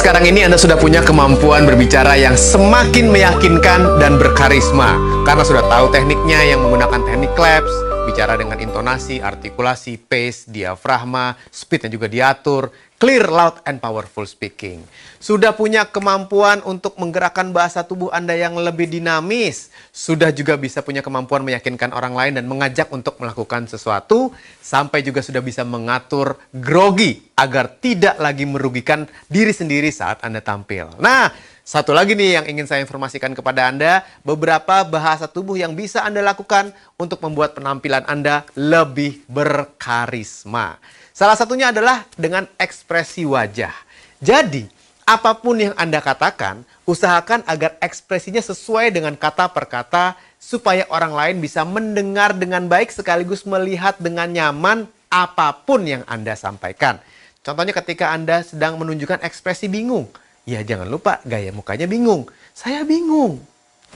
sekarang ini Anda sudah punya kemampuan berbicara yang semakin meyakinkan dan berkarisma. Karena sudah tahu tekniknya yang menggunakan teknik claps, bicara dengan intonasi, artikulasi, pace, diafragma, speed yang juga diatur, Clear, loud, and powerful speaking. Sudah punya kemampuan untuk menggerakkan bahasa tubuh Anda yang lebih dinamis. Sudah juga bisa punya kemampuan meyakinkan orang lain dan mengajak untuk melakukan sesuatu. Sampai juga sudah bisa mengatur grogi agar tidak lagi merugikan diri sendiri saat Anda tampil. Nah, satu lagi nih yang ingin saya informasikan kepada Anda, beberapa bahasa tubuh yang bisa Anda lakukan untuk membuat penampilan Anda lebih berkarisma. Salah satunya adalah dengan ekspresi wajah. Jadi, apapun yang Anda katakan, usahakan agar ekspresinya sesuai dengan kata per kata supaya orang lain bisa mendengar dengan baik sekaligus melihat dengan nyaman apapun yang Anda sampaikan. Contohnya ketika Anda sedang menunjukkan ekspresi bingung. Ya jangan lupa gaya mukanya bingung. Saya bingung.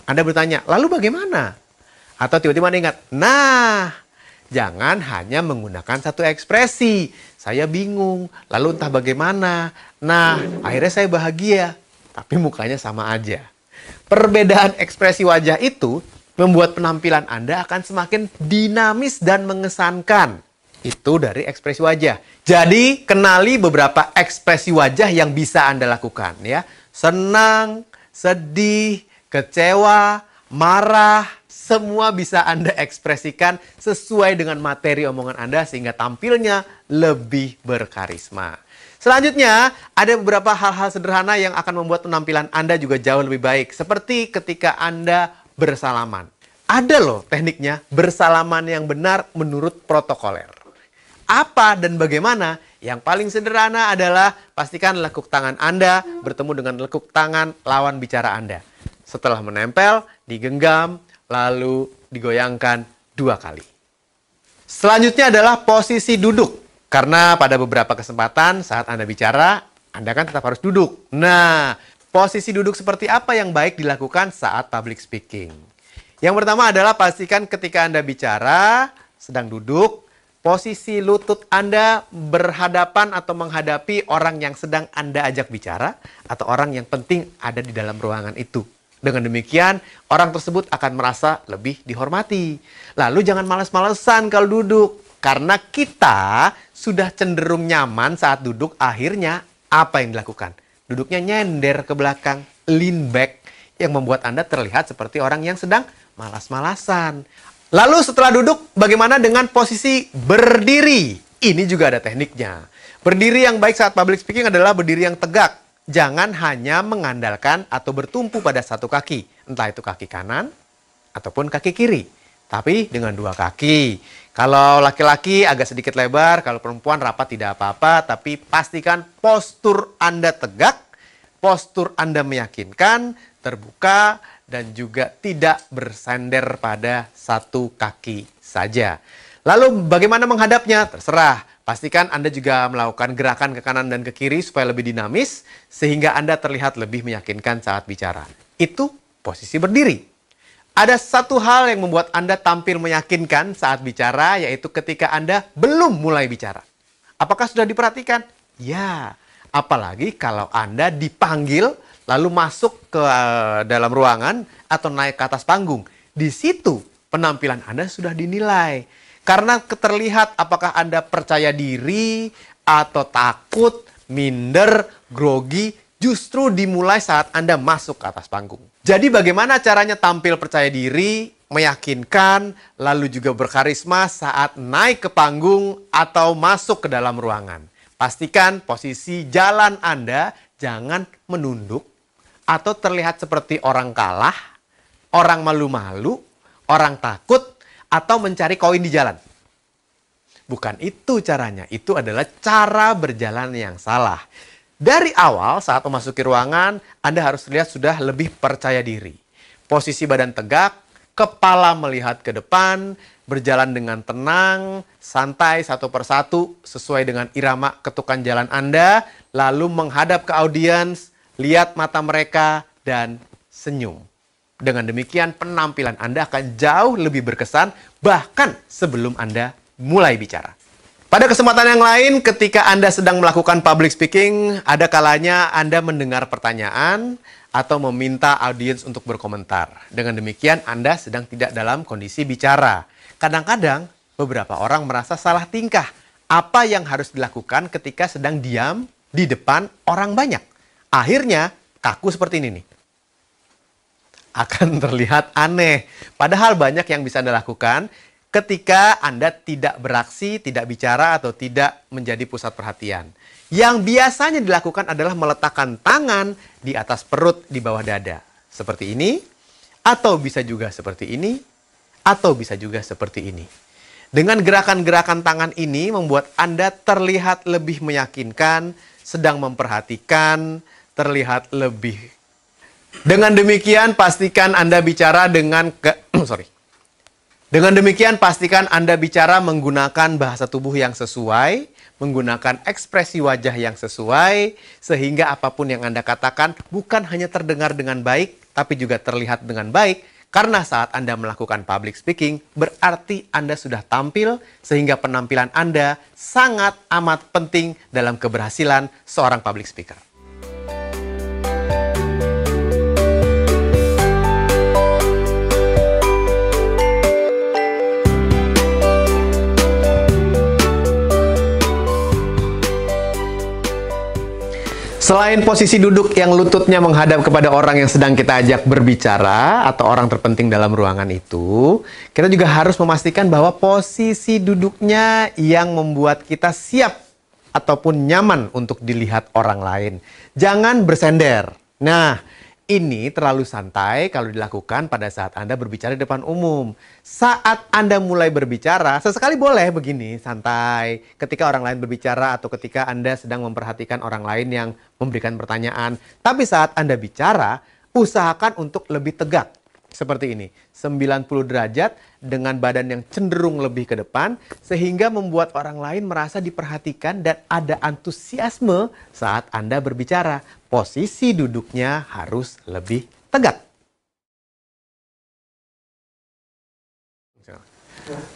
Anda bertanya, lalu bagaimana? Atau tiba-tiba Anda ingat, nah Jangan hanya menggunakan satu ekspresi. Saya bingung, lalu entah bagaimana. Nah, akhirnya saya bahagia, tapi mukanya sama aja. Perbedaan ekspresi wajah itu membuat penampilan Anda akan semakin dinamis dan mengesankan. Itu dari ekspresi wajah. Jadi, kenali beberapa ekspresi wajah yang bisa Anda lakukan ya. Senang, sedih, kecewa, marah, semua bisa Anda ekspresikan sesuai dengan materi omongan Anda sehingga tampilnya lebih berkarisma. Selanjutnya, ada beberapa hal-hal sederhana yang akan membuat penampilan Anda juga jauh lebih baik. Seperti ketika Anda bersalaman. Ada loh tekniknya bersalaman yang benar menurut protokoler. Apa dan bagaimana? Yang paling sederhana adalah pastikan lekuk tangan Anda bertemu dengan lekuk tangan lawan bicara Anda. Setelah menempel, digenggam, lalu digoyangkan dua kali. Selanjutnya adalah posisi duduk. Karena pada beberapa kesempatan saat Anda bicara, Anda kan tetap harus duduk. Nah, posisi duduk seperti apa yang baik dilakukan saat public speaking? Yang pertama adalah pastikan ketika Anda bicara, sedang duduk, posisi lutut Anda berhadapan atau menghadapi orang yang sedang Anda ajak bicara atau orang yang penting ada di dalam ruangan itu. Dengan demikian, orang tersebut akan merasa lebih dihormati. Lalu jangan males malasan kalau duduk. Karena kita sudah cenderung nyaman saat duduk, akhirnya apa yang dilakukan? Duduknya nyender ke belakang, lean back, yang membuat Anda terlihat seperti orang yang sedang malas-malasan. Lalu setelah duduk, bagaimana dengan posisi berdiri? Ini juga ada tekniknya. Berdiri yang baik saat public speaking adalah berdiri yang tegak, jangan hanya mengandalkan atau bertumpu pada satu kaki, entah itu kaki kanan ataupun kaki kiri, tapi dengan dua kaki. Kalau laki-laki agak sedikit lebar, kalau perempuan rapat tidak apa-apa, tapi pastikan postur Anda tegak, postur Anda meyakinkan, terbuka, dan juga tidak bersender pada satu kaki saja. Lalu bagaimana menghadapnya? Terserah Pastikan Anda juga melakukan gerakan ke kanan dan ke kiri supaya lebih dinamis, sehingga Anda terlihat lebih meyakinkan saat bicara. Itu posisi berdiri. Ada satu hal yang membuat Anda tampil meyakinkan saat bicara, yaitu ketika Anda belum mulai bicara. Apakah sudah diperhatikan? Ya, apalagi kalau Anda dipanggil lalu masuk ke eh, dalam ruangan atau naik ke atas panggung. Di situ penampilan Anda sudah dinilai karena terlihat apakah Anda percaya diri atau takut, minder, grogi, justru dimulai saat Anda masuk ke atas panggung. Jadi bagaimana caranya tampil percaya diri, meyakinkan, lalu juga berkarisma saat naik ke panggung atau masuk ke dalam ruangan. Pastikan posisi jalan Anda jangan menunduk atau terlihat seperti orang kalah, orang malu-malu, orang takut, atau mencari koin di jalan. Bukan itu caranya, itu adalah cara berjalan yang salah. Dari awal saat memasuki ruangan, Anda harus lihat sudah lebih percaya diri. Posisi badan tegak, kepala melihat ke depan, berjalan dengan tenang, santai satu persatu sesuai dengan irama ketukan jalan Anda, lalu menghadap ke audiens, lihat mata mereka, dan senyum. Dengan demikian, penampilan Anda akan jauh lebih berkesan, bahkan sebelum Anda mulai bicara. Pada kesempatan yang lain, ketika Anda sedang melakukan public speaking, ada kalanya Anda mendengar pertanyaan atau meminta audiens untuk berkomentar. Dengan demikian, Anda sedang tidak dalam kondisi bicara. Kadang-kadang, beberapa orang merasa salah tingkah. Apa yang harus dilakukan ketika sedang diam di depan orang banyak? Akhirnya, kaku seperti ini nih akan terlihat aneh. Padahal banyak yang bisa Anda lakukan ketika Anda tidak beraksi, tidak bicara, atau tidak menjadi pusat perhatian. Yang biasanya dilakukan adalah meletakkan tangan di atas perut di bawah dada. Seperti ini, atau bisa juga seperti ini, atau bisa juga seperti ini. Dengan gerakan-gerakan tangan ini membuat Anda terlihat lebih meyakinkan, sedang memperhatikan, terlihat lebih dengan demikian pastikan Anda bicara dengan ke, sorry. Dengan demikian pastikan Anda bicara menggunakan bahasa tubuh yang sesuai, menggunakan ekspresi wajah yang sesuai sehingga apapun yang Anda katakan bukan hanya terdengar dengan baik tapi juga terlihat dengan baik karena saat Anda melakukan public speaking, berarti Anda sudah tampil sehingga penampilan Anda sangat amat penting dalam keberhasilan seorang public speaker. Selain posisi duduk yang lututnya menghadap kepada orang yang sedang kita ajak berbicara atau orang terpenting dalam ruangan itu, kita juga harus memastikan bahwa posisi duduknya yang membuat kita siap ataupun nyaman untuk dilihat orang lain. Jangan bersender. Nah, ini terlalu santai kalau dilakukan pada saat Anda berbicara di depan umum. Saat Anda mulai berbicara, sesekali boleh begini, santai. Ketika orang lain berbicara atau ketika Anda sedang memperhatikan orang lain yang memberikan pertanyaan. Tapi saat Anda bicara, usahakan untuk lebih tegak seperti ini, 90 derajat dengan badan yang cenderung lebih ke depan sehingga membuat orang lain merasa diperhatikan dan ada antusiasme saat Anda berbicara. Posisi duduknya harus lebih tegak.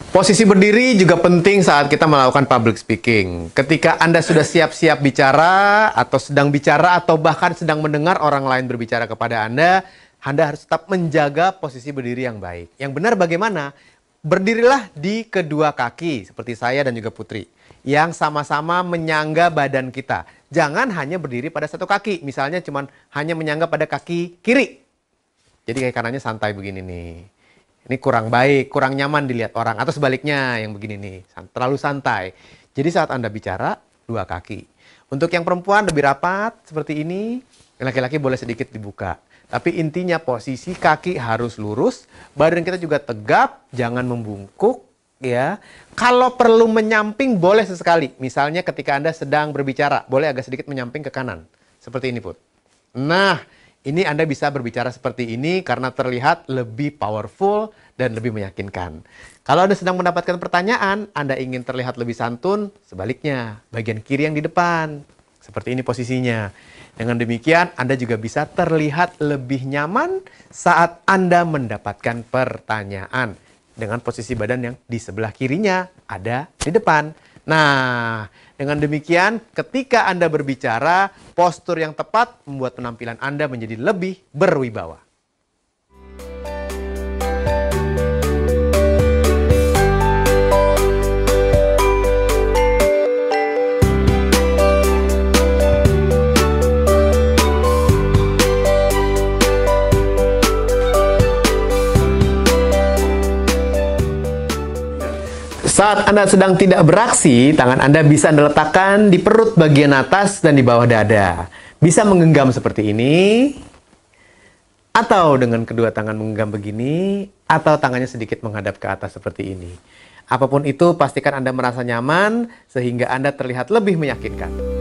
Posisi berdiri juga penting saat kita melakukan public speaking. Ketika Anda sudah siap-siap bicara atau sedang bicara atau bahkan sedang mendengar orang lain berbicara kepada Anda, anda harus tetap menjaga posisi berdiri yang baik. Yang benar bagaimana? Berdirilah di kedua kaki seperti saya dan juga Putri yang sama-sama menyangga badan kita. Jangan hanya berdiri pada satu kaki, misalnya cuman hanya menyangga pada kaki kiri. Jadi kayak kanannya santai begini nih. Ini kurang baik, kurang nyaman dilihat orang atau sebaliknya yang begini nih, terlalu santai. Jadi saat Anda bicara dua kaki. Untuk yang perempuan lebih rapat seperti ini, laki-laki boleh sedikit dibuka. Tapi intinya posisi kaki harus lurus, badan kita juga tegap, jangan membungkuk ya. Kalau perlu menyamping boleh sesekali. Misalnya ketika Anda sedang berbicara, boleh agak sedikit menyamping ke kanan. Seperti ini, Put. Nah, ini Anda bisa berbicara seperti ini karena terlihat lebih powerful dan lebih meyakinkan. Kalau Anda sedang mendapatkan pertanyaan, Anda ingin terlihat lebih santun, sebaliknya, bagian kiri yang di depan. Seperti ini posisinya. Dengan demikian, Anda juga bisa terlihat lebih nyaman saat Anda mendapatkan pertanyaan dengan posisi badan yang di sebelah kirinya ada di depan. Nah, dengan demikian ketika Anda berbicara, postur yang tepat membuat penampilan Anda menjadi lebih berwibawa. Saat Anda sedang tidak beraksi, tangan Anda bisa Anda letakkan di perut bagian atas dan di bawah dada. Bisa menggenggam seperti ini, atau dengan kedua tangan menggenggam begini, atau tangannya sedikit menghadap ke atas seperti ini. Apapun itu, pastikan Anda merasa nyaman sehingga Anda terlihat lebih meyakinkan.